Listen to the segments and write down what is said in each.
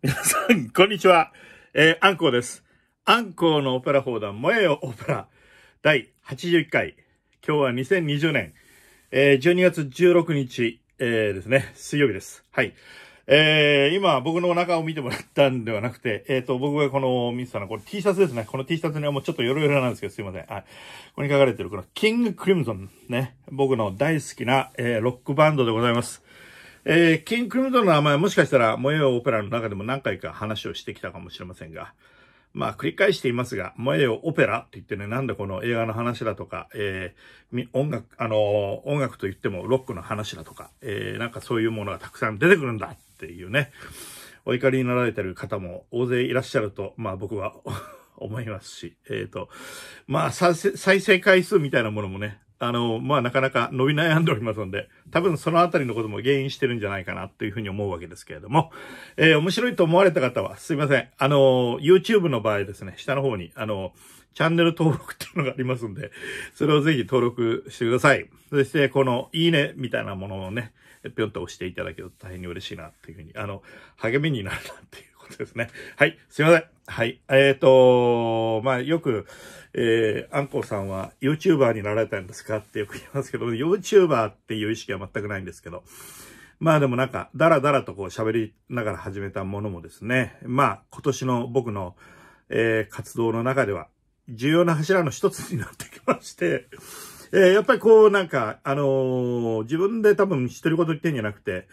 皆さん、こんにちは。えー、アンコウです。アンコウのオペラ砲談、萌えよオペラ、第81回。今日は2020年、えー、12月16日、えー、ですね、水曜日です。はい。えー、今、僕のお腹を見てもらったんではなくて、えっ、ー、と、僕がこの、ミスターのこれ T シャツですね。この T シャツにはもうちょっとヨロヨロなんですけど、すいません。はい。ここに書かれてる、この、キング・クリムゾン、ね。僕の大好きな、えー、ロックバンドでございます。えー、キング・クリムトンの名前もしかしたら、燃えよオペラの中でも何回か話をしてきたかもしれませんが、まあ、繰り返していますが、燃えよオペラって言ってね、なんだこの映画の話だとか、えー、音楽、あのー、音楽と言ってもロックの話だとか、えー、なんかそういうものがたくさん出てくるんだっていうね、お怒りになられてる方も大勢いらっしゃると、まあ僕は 思いますし、えっ、ー、と、まあ再生回数みたいなものもね、あの、まあ、なかなか伸び悩んでおりますので、多分そのあたりのことも原因してるんじゃないかなというふうに思うわけですけれども、えー、面白いと思われた方は、すいません。あの、YouTube の場合ですね、下の方に、あの、チャンネル登録っていうのがありますんで、それをぜひ登録してください。そして、この、いいねみたいなものをね、ぴょんと押していただけると大変に嬉しいなっていうふうに、あの、励みになるなっていうことですね。はい、すいません。はい。えっ、ー、と、まあ、よく、えー、アンコさんは YouTuber になられたんですかってよく言いますけど、YouTuber っていう意識は全くないんですけど、まあでもなんか、だらだらとこう喋りながら始めたものもですね、まあ、今年の僕の、えー、活動の中では、重要な柱の一つになってきまして、えー、やっぱりこうなんか、あのー、自分で多分るこ言言ってんじゃなくて、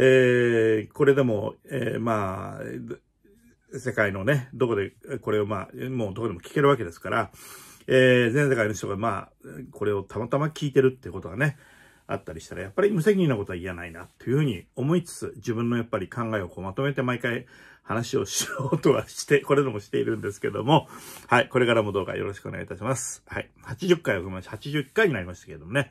えー、これでも、えー、まあ、世界のね、どこで、これをまあ、もうどこでも聞けるわけですから、えー、全世界の人がまあ、これをたまたま聞いてるってことがね、あったりしたら、やっぱり無責任なことは言えないな、というふうに思いつつ、自分のやっぱり考えをこうまとめて毎回話をしようとはして、これでもしているんですけども、はい、これからもどうかよろしくお願いいたします。はい、80回を含めまして、81回になりましたけれどもね、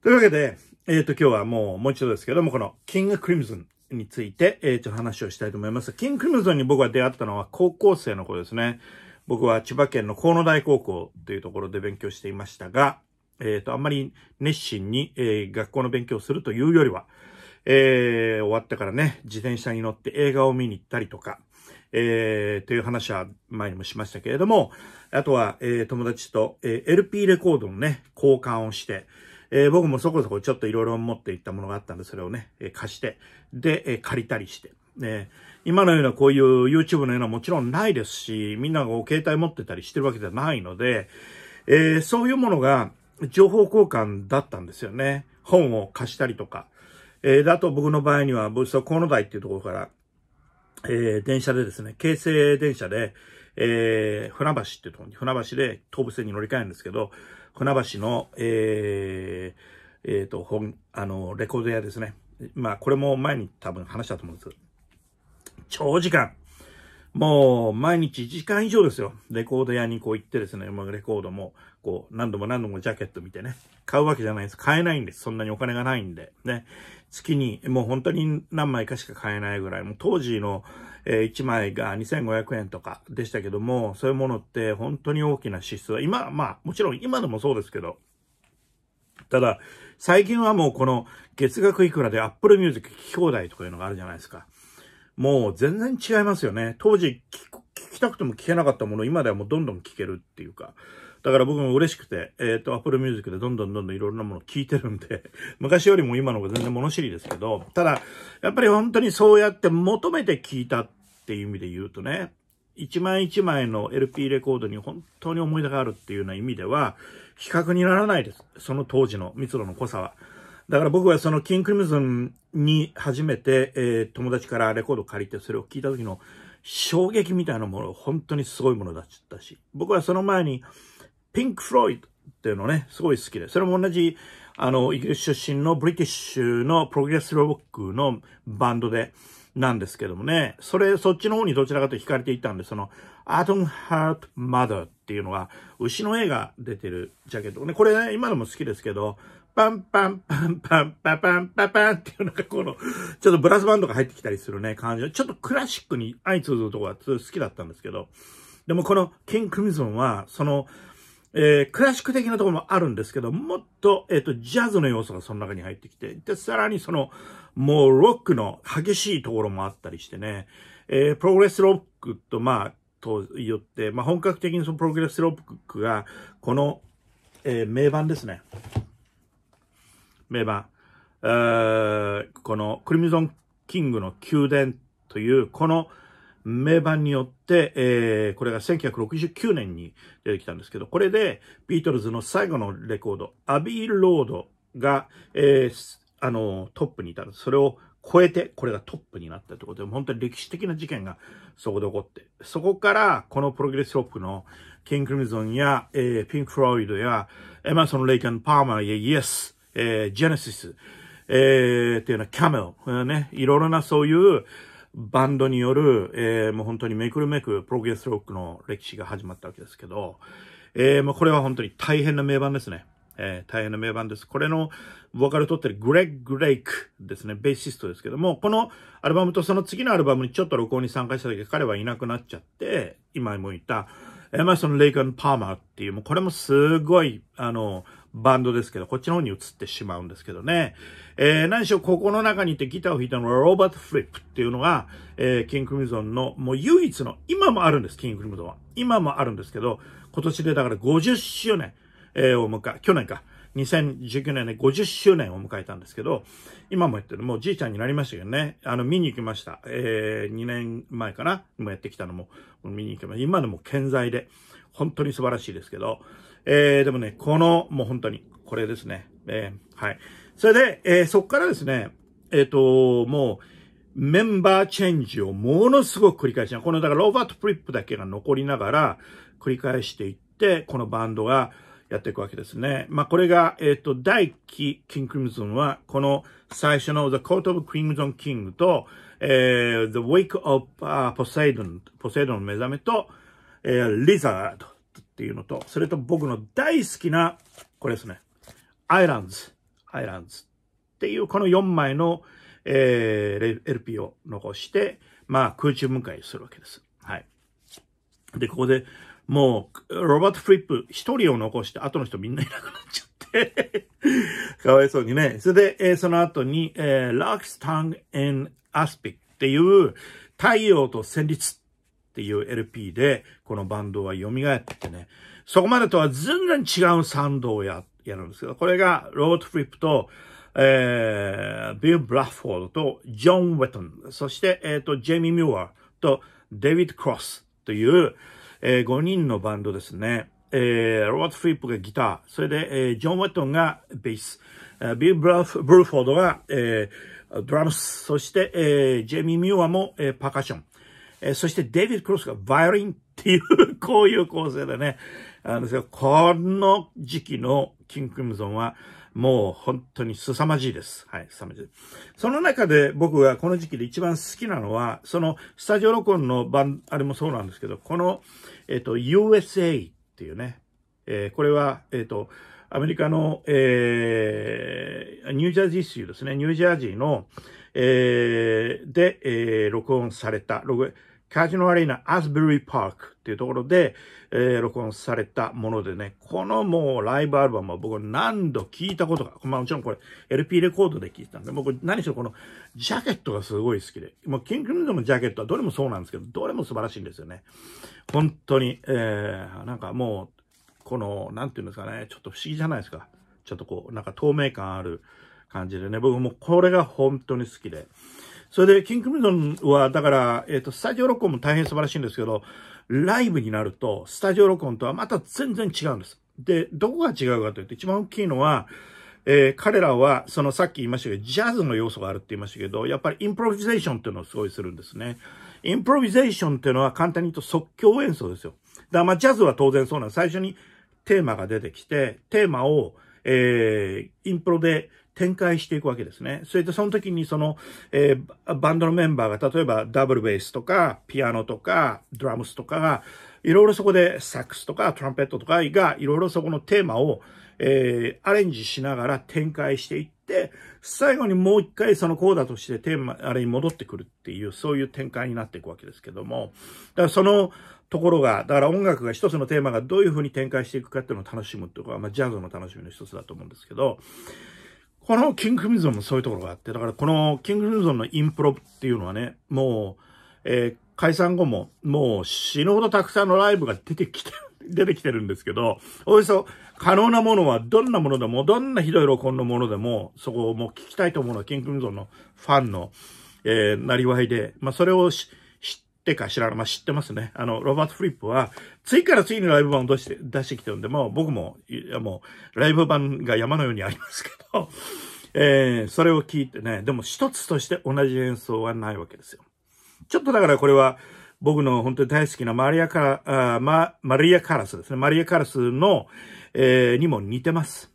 というわけで、えっ、ー、と、今日はもう、もう一度ですけども、この、キング・クリムズンについて、えっ、ー、と、話をしたいと思います。キング・クリムズンに僕が出会ったのは、高校生の頃ですね。僕は千葉県の河野大高校というところで勉強していましたが、えっ、ー、と、あんまり熱心に、えー、学校の勉強をするというよりは、えー、終わってからね、自転車に乗って映画を見に行ったりとか、えー、という話は前にもしましたけれども、あとは、えー、友達と、えー、LP レコードのね、交換をして、えー、僕もそこそこちょっといろいろ持っていったものがあったんで、それをね、えー、貸して、で、えー、借りたりして。ね、今のようなこういう YouTube のようなもちろんないですし、みんなが携帯持ってたりしてるわけじゃないので、えー、そういうものが情報交換だったんですよね。本を貸したりとか。えー、だと僕の場合には、僕は河野台っていうところから、えー、電車でですね、京成電車で、えー、船橋っていうところに、船橋で東武線に乗り換えるんですけど、船橋の、えー、えっ、ー、と、本、あの、レコード屋ですね。まあ、これも前に多分話したと思うんです。長時間もう毎日1時間以上ですよ。レコード屋にこう行ってですね、レコードもこう何度も何度もジャケット見てね、買うわけじゃないです。買えないんです。そんなにお金がないんで。ね。月にもう本当に何枚かしか買えないぐらい、もう当時の、え1枚が2500円とかでしたけども、そういうものって本当に大きな支出は、今、まあもちろん今でもそうですけど、ただ、最近はもうこの月額いくらで Apple Music 聞き放題とかいうのがあるじゃないですか。もう全然違いますよね。当時聞きたくても聞けなかったもの、今ではもうどんどん聞けるっていうか。だから僕も嬉しくて、えっ、ー、と、Apple Music でどんどんどんどんいろんなもの聞いてるんで、昔よりも今の方が全然物知りですけど、ただ、やっぱり本当にそうやって求めて聞いたっていう意味で言うとね、一枚一枚の LP レコードに本当に思い出があるっていうような意味では、比較にならないです。その当時の密度の濃さは。だから僕はそのキンクリムズンに初めて、えー、友達からレコード借りてそれを聞いた時の衝撃みたいなもの、本当にすごいものだったし、僕はその前にピンク・フロイドっていうのね、すごい好きで、それも同じ、あの、イギリス出身のブリティッシュのプログレスロックのバンドで、なんですけどもね、それ、そっちの方にどちらかと惹かれていたんで、その、アトム・ハート・マダーっていうのが、牛の絵が出てるジャケット。ね、これ、ね、今でも好きですけど、パンパンパンパンパンパンパンパンっていうなんかこの、ちょっとブラスバンドが入ってきたりするね、感じでちょっとクラシックに相通ずるとこが好きだったんですけど、でもこのキング・クミゾンは、その、えー、クラシック的なところもあるんですけど、もっと、えっ、ー、と、ジャズの要素がその中に入ってきて、で、さらにその、もうロックの激しいところもあったりしてね、えー、プログレスロックと、まあ、とよって、まあ、本格的にそのプログレスロックが、この、えー、名盤ですね。名盤、えー、このクリムゾンキングの宮殿という、この名盤によって、えー、これが1969年に出てきたんですけど、これでビートルズの最後のレコード、アビー・ロードが、えー、あの、トップにいたんです。それを超えて、これがトップになったということで、本当に歴史的な事件がそこで起こって、そこから、このプログレスロックの、キング・クリムゾンや、えー、ピンク・フロイドや、エマソン・レイケン・パーマーや、イエス、えー、ジェネシス、えー、っていうのはキャメル、えー、ね、いろいろなそういうバンドによる、えー、もう本当にめくるめくプログレスロックの歴史が始まったわけですけど、えー、もうこれは本当に大変な名盤ですね。えー、大変な名盤です。これのボーカルを取ってるグレッグ・レイクですね、ベーシストですけども、このアルバムとその次のアルバムにちょっと録音に参加した時彼はいなくなっちゃって、今も言った、エマソン・レイカン・パーマーっていう、もうこれもすごい、あの、バンドですけど、こっちの方に移ってしまうんですけどね。えー、何しろここの中にいてギターを弾いたのはロバート・フリップっていうのが、えー、キング・クリムゾンのもう唯一の、今もあるんです、キング・クリムゾンは。今もあるんですけど、今年でだから50周年、えー、を迎え、去年か。2019年で、50周年を迎えたんですけど、今もやってる、もうじいちゃんになりましたけどね、あの、見に行きました。えー、2年前かなもやってきたのも、見に行きました。今でも健在で、本当に素晴らしいですけど、えー、でもね、この、もう本当に、これですね。えー、はい。それで、えー、そこからですね、えっ、ー、と、もう、メンバーチェンジをものすごく繰り返しこのだからローバート・プリップだけが残りながら繰り返していって、このバンドがやっていくわけですね。まあ、これが、えっ、ー、と、第1期、キング・クリムゾンは、この最初の The Court of Crimson King と、えー、The Wake of、Poseidon、ポセイドンの目覚めと、えー、リザード、っていうのと、それと僕の大好きな、これですね。アイランズ。アイランズ。っていうこの4枚の、えー、LP を残して、まあ空中分解するわけです。はい。で、ここでもう、ロバート・フリップ1人を残して、後の人みんないなくなっちゃって かわいそうにね。それで、えー、その後に、えー、Lark's Tongue and Aspic っていう、太陽と旋律っていう LP で、このバンドは蘇ってね、そこまでとは全然違うサウンドをや、やるんですけど、これがロードフリップと、えー、ビル・ブラッフォードとジョン・ウェトン、そして、えっ、ー、と、ジェミー・ミュアとデビッド・クロスという、えー、5人のバンドですね。えー、ロード・フリップがギター、それで、えー、ジョン・ウェトンがベース、えー、ビル・ブラフブルフォードが、えー、ドラムス、そして、えー、ジェミー・ミュアも、えー、パーカッション。えそしてデイビッド・クロスがバイオリンっていうこういう構成でね、あの、この時期のキング・クムゾンは、もう本当に凄まじいです。はい、凄まじい。その中で僕がこの時期で一番好きなのは、そのスタジオ録音の番、あれもそうなんですけど、この、えっ、ー、と、USA っていうね、えー、これは、えっ、ー、と、アメリカの、えー、ニュージャージー州ですね、ニュージャージーの、えー、で、えー、録音された、録カジノアリーナ、アズベリーパークっていうところで、えー、録音されたものでね、このもうライブアルバムは僕何度聞いたことが、まあもちろんこれ LP レコードで聞いてたんで、僕何しろこのジャケットがすごい好きで、もうキングヌードのジャケットはどれもそうなんですけど、どれも素晴らしいんですよね。本当に、えー、なんかもう、この、なんていうんですかね、ちょっと不思議じゃないですか。ちょっとこう、なんか透明感ある感じでね、僕もこれが本当に好きで、それで、キングクドンは、だから、えっ、ー、と、スタジオ録音も大変素晴らしいんですけど、ライブになると、スタジオ録音とはまた全然違うんです。で、どこが違うかというと、一番大きいのは、えー、彼らは、そのさっき言いましたけど、ジャズの要素があるって言いましたけど、やっぱりインプロビゼーションっていうのをすごいするんですね。インプロビゼーションっていうのは簡単に言うと即興演奏ですよ。だからまあジャズは当然そうなんです。最初にテーマが出てきて、テーマを、えー、インプロで展開していくわけですね。それでその時にその、えー、バンドのメンバーが例えばダブルベースとかピアノとかドラムスとかがいろいろそこでサックスとかトランペットとかがいろいろそこのテーマを、えー、アレンジしながら展開していって最後にもう一回そのコーダとしてテーマ、あれに戻ってくるっていうそういう展開になっていくわけですけどもだからそのところが、だから音楽が一つのテーマがどういうふうに展開していくかっていうのを楽しむっていうか、まあ、ジャズの楽しみの一つだと思うんですけど、このキング・クミゾンもそういうところがあって、だからこのキング・クミゾンのインプロっていうのはね、もう、えー、解散後も、もう死ぬほどたくさんのライブが出てきてる、出てきてるんですけど、およそ可能なものはどんなものでも、どんなひどい録音のものでも、そこをもう聞きたいと思うのは、キング・クミゾンのファンの、えー、なりわいで、まあそれをし、ってか知らない。まあ、知ってますね。あの、ロバート・フリップは、次から次にライブ版を出して、出してきてるんで、もう僕も、いやもう、ライブ版が山のようにありますけど、えー、それを聞いてね、でも一つとして同じ演奏はないわけですよ。ちょっとだからこれは、僕の本当に大好きなマリアカラ、あママリアカラスですね。マリアカラスの、えー、にも似てます。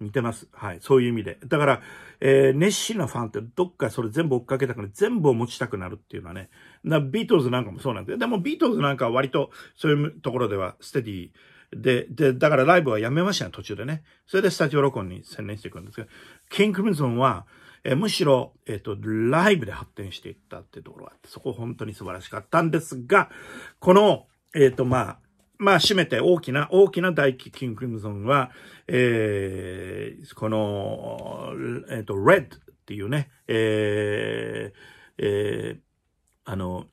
似てます。はい。そういう意味で。だから、えー、熱心なファンってどっかそれ全部追っかけたから全部を持ちたくなるっていうのはね。なビートルズなんかもそうなんで。でもビートルズなんかは割とそういうところではステディで、で、だからライブはやめましたね、途中でね。それでスタジオ録音に専念していくんですけど、キング・クリムゾンは、えー、むしろ、えっ、ー、と、ライブで発展していったっていうところがあって、そこ本当に素晴らしかったんですが、この、えっ、ー、と、まあ、まあ、締めて大きな、大きな大気キング・クリムゾンは、えー、この、えっ、ー、と、レッドっていうね、えー、えー、あの、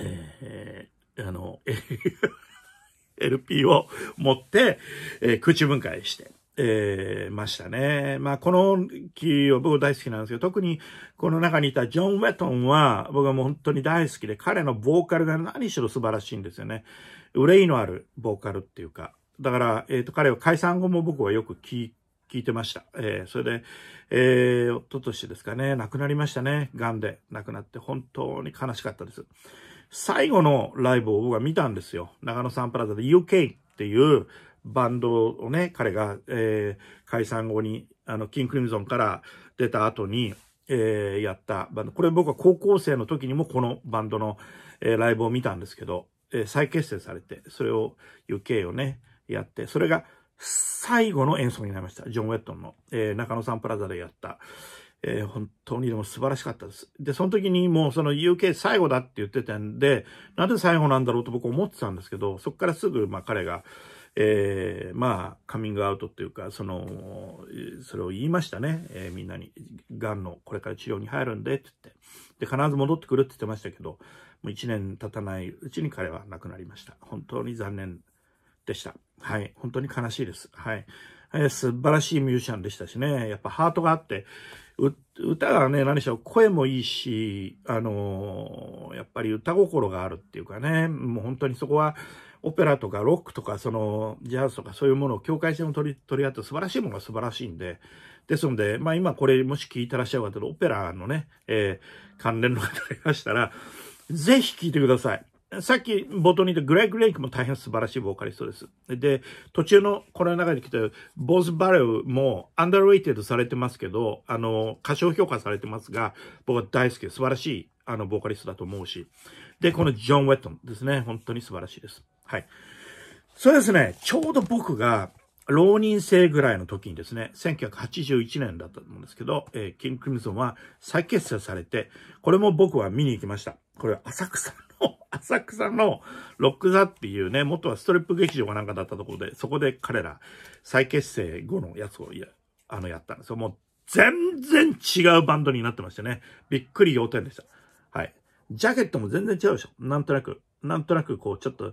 えー、あの、LP を持って、えー、空中分解して、えー、ましたね。まあ、この木を僕大好きなんですよ。特に、この中にいたジョン・ウェトンは、僕はもう本当に大好きで、彼のボーカルが何しろ素晴らしいんですよね。憂いのあるボーカルっていうか。だから、えっ、ー、と、彼は解散後も僕はよく聞いてました。えー、それで、えー、おととしですかね、亡くなりましたね。癌で亡くなって、本当に悲しかったです。最後のライブを僕は見たんですよ。長野サンプラザで UK っていうバンドをね、彼が、えー、解散後に、あの、キング・クリムゾンから出た後に、えー、やったバンド。これ僕は高校生の時にもこのバンドの、えー、ライブを見たんですけど、えー、再結成されて、それを、UK をね、やって、それが最後の演奏になりました。ジョン・ウェットンの、えー、中野サンプラザでやった。えー、本当にでも素晴らしかったです。で、その時にもうその UK 最後だって言ってたんで、なんで最後なんだろうと僕思ってたんですけど、そこからすぐ、まあ彼が、えー、まあ、カミングアウトっていうか、その、それを言いましたね。えー、みんなに、がんのこれから治療に入るんで、って言って。で、必ず戻ってくるって言ってましたけど、もう1年経たないうちに彼は亡くなりました。本当に残念でした。はい。本当に悲しいです。はい。えー、素晴らしいミュージシャンでしたしね。やっぱハートがあって、歌がね、何しろ声もいいし、あのー、やっぱり歌心があるっていうかね、もう本当にそこは、オペラとかロックとか、その、ジャズとかそういうものを境界線を取り、取り合って素晴らしいものが素晴らしいんで、ですので、まあ今これもし聞いてらっしゃる方で、オペラのね、えー、関連の方がいましたら、ぜひ聞いてください。さっき冒頭に言ったグレッグ・レイクも大変素晴らしいボーカリストです。で、途中のこの中に来たボーズ・バレウもアンダーウェイテッドされてますけど、あの、過小評価されてますが、僕は大好きで素晴らしい、あの、ボーカリストだと思うし。で、このジョン・ウェットンですね。本当に素晴らしいです。はい。そうですね、ちょうど僕が、浪人生ぐらいの時にですね、1981年だったと思うんですけど、えー、キング・クリムゾンは再結成されて、これも僕は見に行きました。これは浅草の、浅草のロック座っていうね、元はストリップ劇場かなんかだったところで、そこで彼ら再結成後のやつをや、あの、やったんですよ。もう全然違うバンドになってましてね、びっくり要点でした。はい。ジャケットも全然違うでしょ。なんとなく、なんとなくこう、ちょっと、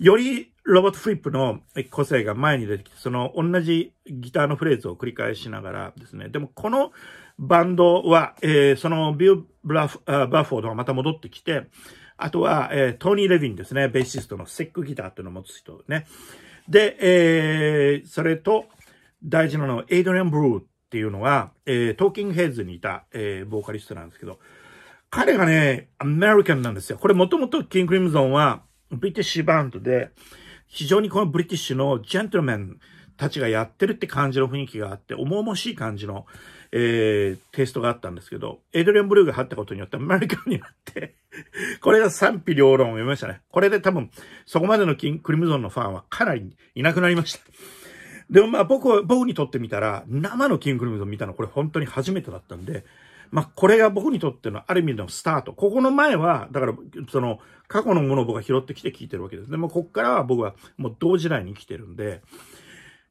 よりロボットフリップの個性が前に出てきて、その同じギターのフレーズを繰り返しながらですね。でもこのバンドは、えー、そのビューブラフ・バーフォードがまた戻ってきて、あとは、えー、トニー・レヴィンですね。ベーシストのセックギターっていうのを持つ人ね。で、えー、それと、大事なのは、エイドリアン・ブルーっていうのは、えー、トーキング・ヘイズにいた、えー、ボーカリストなんですけど、彼がね、アメリカンなんですよ。これもともとキング・クリムゾンは、ブリティッシュバンドで、非常にこのブリティッシュのジェントルメンたちがやってるって感じの雰囲気があって、重々しい感じの、えー、テイストがあったんですけど、エイドリアン・ブルーが貼ったことによってアメリカになってこれが賛否両論を読みましたね。これで多分、そこまでのキンクリムゾンのファンはかなりいなくなりました。でもまあ僕は、僕にとってみたら、生のキングクリムゾン見たのこれ本当に初めてだったんで、まあ、これが僕にとってのある意味のスタート。ここの前は、だから、その、過去のものを僕は拾ってきて聞いてるわけですね。もうこっからは僕はもう同時代に生きてるんで、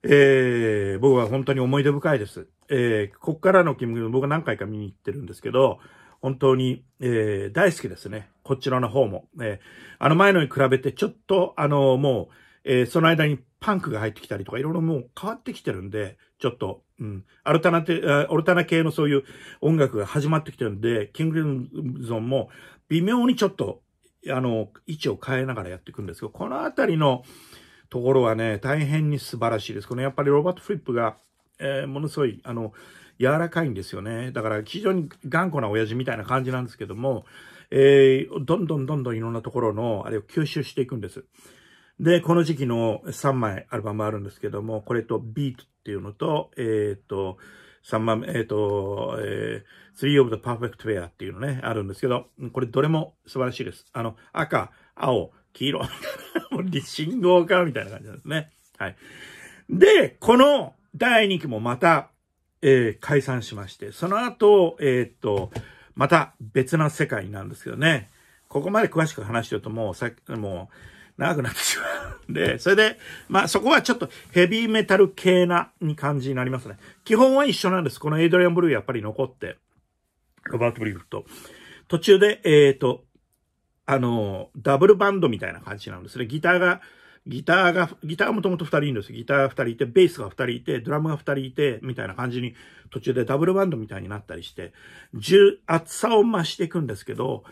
えー、僕は本当に思い出深いです。えー、こっからのキム・僕何回か見に行ってるんですけど、本当に、えー、大好きですね。こちらの方も。えー、あの前のに比べてちょっと、あのー、もう、えー、その間にパンクが入ってきたりとか、いろいろもう変わってきてるんで、ちょっと、うん。アルタナテ、オルタナ系のそういう音楽が始まってきてるんで、キングリゾンも微妙にちょっと、あの、位置を変えながらやっていくんですけど、このあたりのところはね、大変に素晴らしいです。このやっぱりロバート・フリップが、えー、ものすごい、あの、柔らかいんですよね。だから非常に頑固な親父みたいな感じなんですけども、えー、どんどんどんどんいろんなところのあれを吸収していくんです。で、この時期の3枚アルバムあるんですけども、これとビートっていうのと、えっ、ー、と、3番目、えっ、ー、と、えー、3 of the perfect pair っていうのね、あるんですけど、これどれも素晴らしいです。あの、赤、青、黄色、信号か、みたいな感じなんですね。はい。で、この第2期もまた、えー、解散しまして、その後、えっ、ー、と、また別な世界なんですけどね。ここまで詳しく話してるともうさもう長くなってしまうで、それで、まあそこはちょっとヘビーメタル系な、に感じになりますね。基本は一緒なんです。このエイドリアン・ブルーやっぱり残って、ロバート・ブリフと。途中で、えっ、ー、と、あの、ダブルバンドみたいな感じなんですね。ギターが、ギターが、ギターがもともと2人いるんですギターが2人いて、ベースが2人いて、ドラムが2人いて、みたいな感じに、途中でダブルバンドみたいになったりして、重、厚さを増していくんですけど、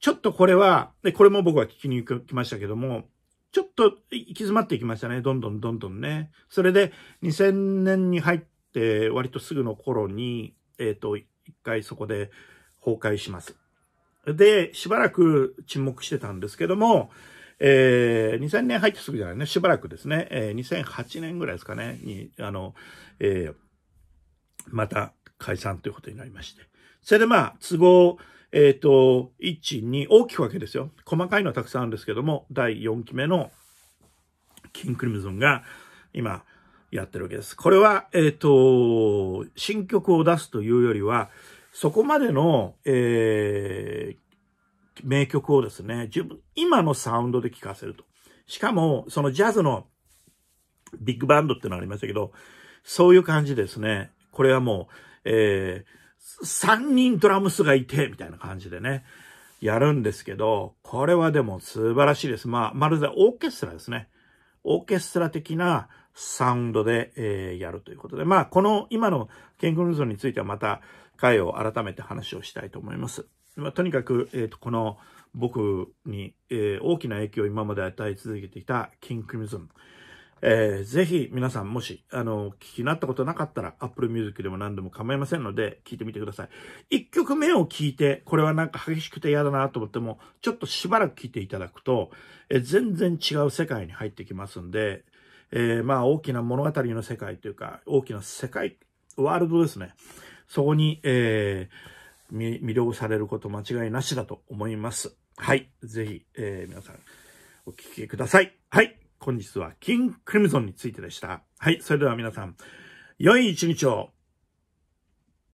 ちょっとこれは、これも僕は聞きに行きましたけども、ちょっと行き詰まっていきましたね。どんどんどんどんね。それで、2000年に入って、割とすぐの頃に、えっ、ー、と、一回そこで崩壊します。で、しばらく沈黙してたんですけども、えー、2000年入ってすぐじゃないね。しばらくですね。えー、2008年ぐらいですかね。に、あの、えー、また解散ということになりまして。それでまあ、都合、えっ、ー、と、1、2、大きくわけですよ。細かいのはたくさんあるんですけども、第4期目のキングクリムゾンが今やってるわけです。これは、えっ、ー、と、新曲を出すというよりは、そこまでの、えー、名曲をですね、分、今のサウンドで聴かせると。しかも、そのジャズのビッグバンドってのありましたけど、そういう感じですね。これはもう、えー、3人ドラムスがいて、みたいな感じでね、やるんですけど、これはでも素晴らしいです。まあ、まるでオーケストラですね。オーケストラ的なサウンドで、えー、やるということで、まあ、この今のケンクルーゾンについてはまた回を改めて話をしたいと思います。まあ、とにかく、えー、と、この僕に、えー、大きな影響を今まで与え続けてきたキング・クリムゾン。えー、ぜひ皆さんもし、あの、聞きになったことなかったら、Apple Music でも何でも構いませんので、聞いてみてください。一曲目を聞いて、これはなんか激しくて嫌だなと思っても、ちょっとしばらく聞いていただくと、えー、全然違う世界に入ってきますんで、えー、まあ大きな物語の世界というか、大きな世界、ワールドですね。そこに、えー、魅了されること間違いなしだと思います。はい。ぜひ、えー、皆さん、お聴きください。はい。本日はキングクリムゾンについてでした。はい、それでは皆さん、良い一日を